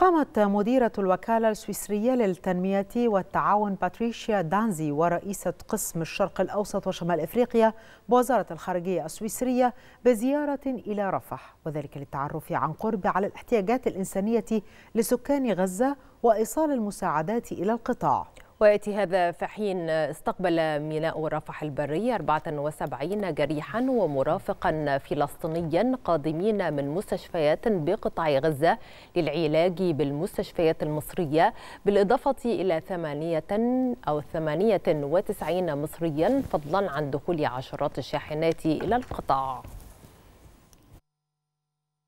قامت مديرة الوكالة السويسرية للتنمية والتعاون باتريشيا دانزي ورئيسة قسم الشرق الأوسط وشمال إفريقيا بوزارة الخارجية السويسرية بزيارة إلى رفح وذلك للتعرف عن قرب على الاحتياجات الإنسانية لسكان غزة وإيصال المساعدات إلى القطاع ويأتي هذا في حين استقبل ميناء رفح البري 74 جريحا ومرافقا فلسطينيا قادمين من مستشفيات بقطاع غزة للعلاج بالمستشفيات المصرية بالإضافة إلى 8 أو 98 مصريا فضلا عن دخول عشرات الشاحنات إلى القطاع